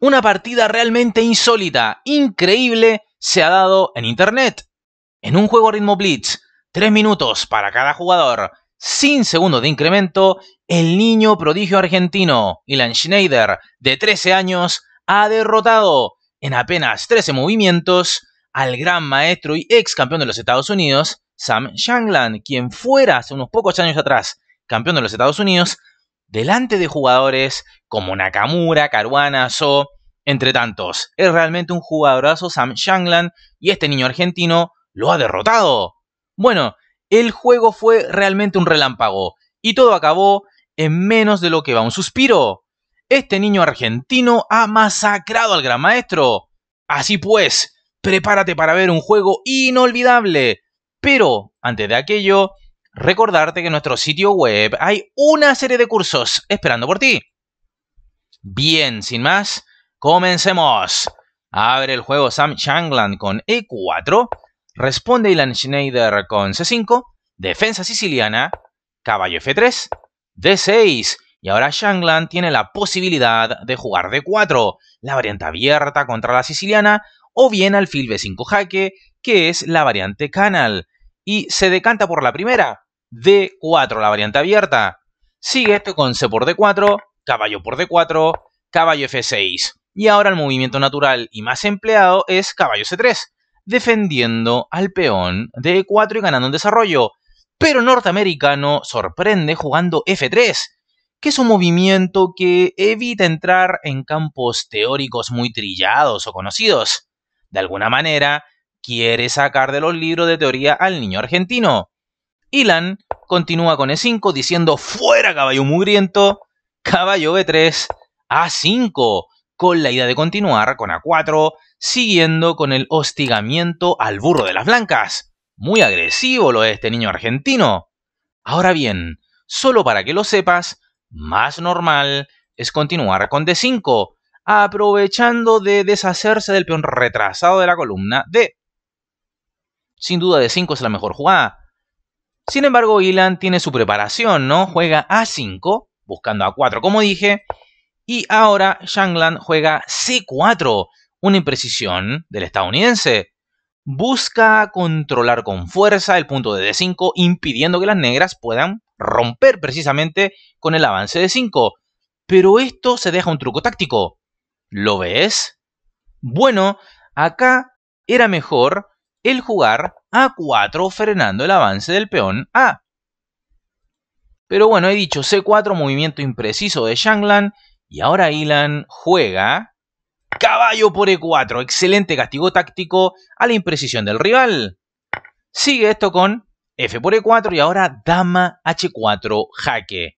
Una partida realmente insólita, increíble, se ha dado en Internet. En un juego ritmo Blitz, 3 minutos para cada jugador, sin segundo de incremento, el niño prodigio argentino, Ilan Schneider, de 13 años, ha derrotado en apenas 13 movimientos al gran maestro y ex campeón de los Estados Unidos, Sam Shanglan, quien fuera hace unos pocos años atrás campeón de los Estados Unidos, delante de jugadores como Nakamura, Caruana, So, entre tantos. Es realmente un jugadorazo Sam Shanglan y este niño argentino lo ha derrotado. Bueno, el juego fue realmente un relámpago y todo acabó en menos de lo que va un suspiro. Este niño argentino ha masacrado al gran maestro. Así pues, prepárate para ver un juego inolvidable. Pero, antes de aquello, recordarte que en nuestro sitio web hay una serie de cursos esperando por ti. Bien, sin más, comencemos. Abre el juego Sam Shangland con E4, responde Ilan Schneider con C5, defensa siciliana, caballo F3, D6, y ahora Shangland tiene la posibilidad de jugar D4, la variante abierta contra la siciliana, o bien alfil B5 jaque, que es la variante canal, y se decanta por la primera. D4, la variante abierta. Sigue esto con C por D4, caballo por D4, caballo F6. Y ahora el movimiento natural y más empleado es caballo C3, defendiendo al peón d 4 e y ganando un desarrollo. Pero norteamericano sorprende jugando F3, que es un movimiento que evita entrar en campos teóricos muy trillados o conocidos. De alguna manera, quiere sacar de los libros de teoría al niño argentino. Ilan continúa con E5 diciendo fuera caballo mugriento, caballo B3, A5, con la idea de continuar con A4, siguiendo con el hostigamiento al burro de las blancas. Muy agresivo lo es este niño argentino. Ahora bien, solo para que lo sepas, más normal es continuar con D5, aprovechando de deshacerse del peón retrasado de la columna D. Sin duda D5 es la mejor jugada, sin embargo, Ilan tiene su preparación, ¿no? Juega A5, buscando A4, como dije. Y ahora Shanglan juega C4, una imprecisión del estadounidense. Busca controlar con fuerza el punto de D5, impidiendo que las negras puedan romper precisamente con el avance de 5. Pero esto se deja un truco táctico. ¿Lo ves? Bueno, acá era mejor el jugar a4 frenando el avance del peón A. Pero bueno, he dicho C4, movimiento impreciso de Shanglan. Y ahora Ilan juega caballo por E4. Excelente castigo táctico a la imprecisión del rival. Sigue esto con F por E4 y ahora dama H4 jaque.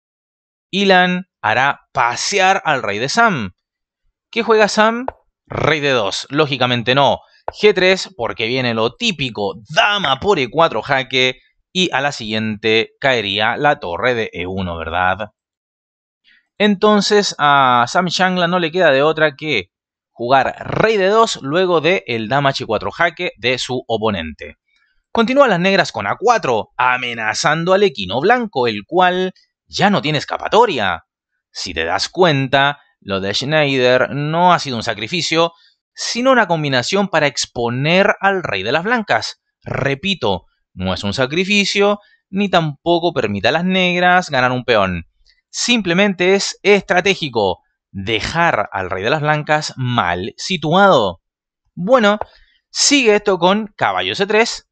Ilan hará pasear al rey de Sam. ¿Qué juega Sam? Rey de 2. Lógicamente no. G3 porque viene lo típico, dama por E4 jaque y a la siguiente caería la torre de E1, ¿verdad? Entonces a Sam Shangla no le queda de otra que jugar rey de 2 luego de el dama H4 jaque de su oponente. Continúan las negras con A4, amenazando al equino blanco, el cual ya no tiene escapatoria. Si te das cuenta, lo de Schneider no ha sido un sacrificio, sino una combinación para exponer al rey de las blancas. Repito, no es un sacrificio, ni tampoco permite a las negras ganar un peón. Simplemente es estratégico dejar al rey de las blancas mal situado. Bueno, sigue esto con caballo c3,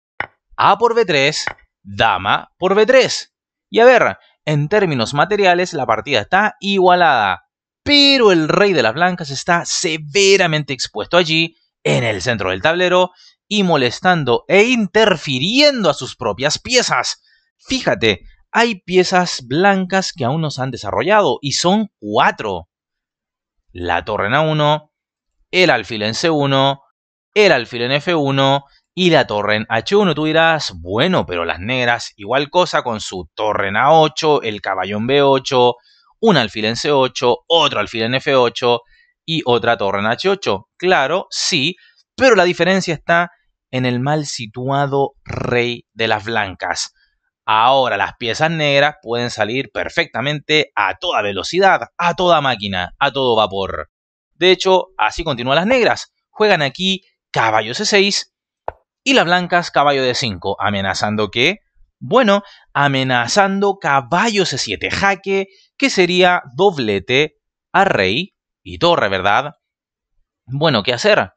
a por b3, dama por b3. Y a ver, en términos materiales la partida está igualada pero el rey de las blancas está severamente expuesto allí, en el centro del tablero, y molestando e interfiriendo a sus propias piezas. Fíjate, hay piezas blancas que aún no se han desarrollado, y son cuatro. La torre en A1, el alfil en C1, el alfil en F1 y la torre en H1. Tú dirás, bueno, pero las negras, igual cosa con su torre en A8, el caballón B8, un alfil en C8, otro alfil en F8 y otra torre en H8. Claro, sí, pero la diferencia está en el mal situado rey de las blancas. Ahora las piezas negras pueden salir perfectamente a toda velocidad, a toda máquina, a todo vapor. De hecho, así continúan las negras. Juegan aquí caballo C6 y las blancas caballo D5, amenazando que, bueno, amenazando caballo C7 jaque que sería doblete a rey y torre, ¿verdad? Bueno, ¿qué hacer?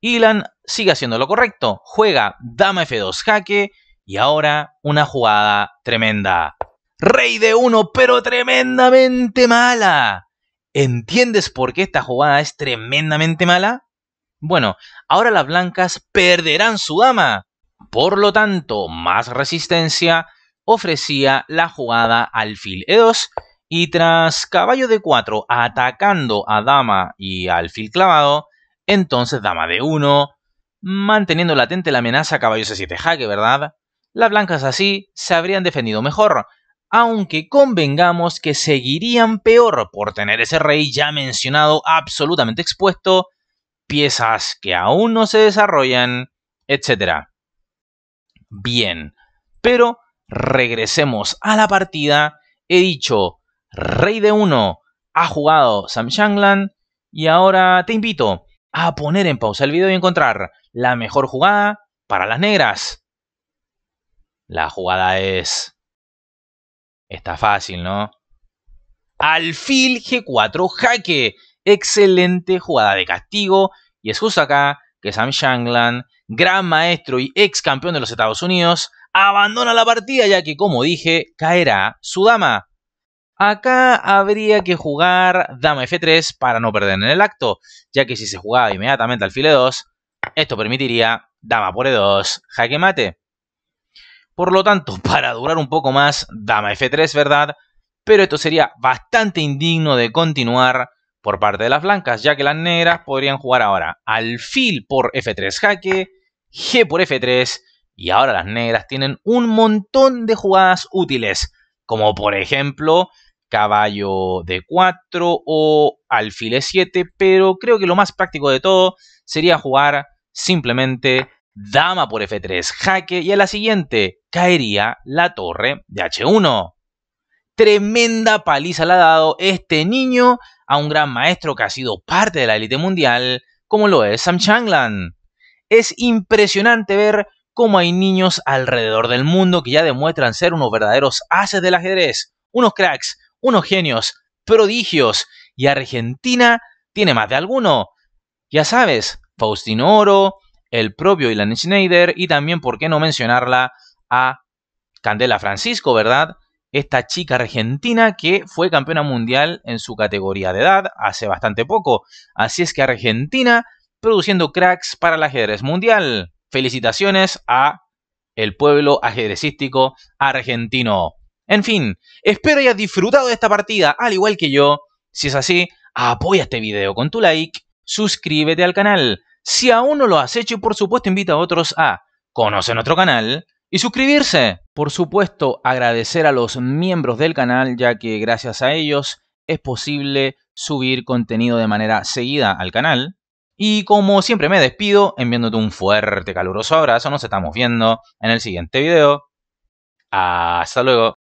Ilan sigue haciendo lo correcto, juega dama f2 jaque y ahora una jugada tremenda. Rey de 1, pero tremendamente mala. ¿Entiendes por qué esta jugada es tremendamente mala? Bueno, ahora las blancas perderán su dama. Por lo tanto, más resistencia ofrecía la jugada alfil e2 y tras caballo de 4 atacando a dama y alfil clavado, entonces dama de 1, manteniendo latente la amenaza caballo c7 jaque, ¿verdad? Las blancas así se habrían defendido mejor, aunque convengamos que seguirían peor por tener ese rey ya mencionado absolutamente expuesto, piezas que aún no se desarrollan, etc. Bien, pero regresemos a la partida. He dicho Rey de uno ha jugado Sam Shanglan. y ahora te invito a poner en pausa el video y encontrar la mejor jugada para las negras. La jugada es... Está fácil, ¿no? Alfil G4 jaque. Excelente jugada de castigo. Y es justo acá que Sam Shanglan, gran maestro y ex campeón de los Estados Unidos, abandona la partida ya que, como dije, caerá su dama. Acá habría que jugar dama f3 para no perder en el acto, ya que si se jugaba inmediatamente alfil e2, esto permitiría dama por e2, jaque mate. Por lo tanto, para durar un poco más, dama f3, ¿verdad? Pero esto sería bastante indigno de continuar por parte de las blancas, ya que las negras podrían jugar ahora alfil por f3 jaque, g por f3, y ahora las negras tienen un montón de jugadas útiles, como por ejemplo caballo de 4 o alfil 7 pero creo que lo más práctico de todo sería jugar simplemente dama por f3, jaque, y a la siguiente caería la torre de h1. Tremenda paliza le ha dado este niño a un gran maestro que ha sido parte de la élite mundial, como lo es Sam Changlan. Es impresionante ver cómo hay niños alrededor del mundo que ya demuestran ser unos verdaderos haces del ajedrez, unos cracks, unos genios, prodigios, y Argentina tiene más de alguno. Ya sabes, Faustino Oro, el propio Ilan Schneider y también, ¿por qué no mencionarla a Candela Francisco, verdad? Esta chica argentina que fue campeona mundial en su categoría de edad hace bastante poco. Así es que Argentina produciendo cracks para el ajedrez mundial. Felicitaciones a el pueblo ajedrecístico argentino. En fin, espero hayas disfrutado de esta partida, al igual que yo. Si es así, apoya este video con tu like, suscríbete al canal. Si aún no lo has hecho, por supuesto invita a otros a conocer nuestro canal y suscribirse. Por supuesto, agradecer a los miembros del canal, ya que gracias a ellos es posible subir contenido de manera seguida al canal. Y como siempre me despido enviándote un fuerte caluroso abrazo, nos estamos viendo en el siguiente video. Hasta luego.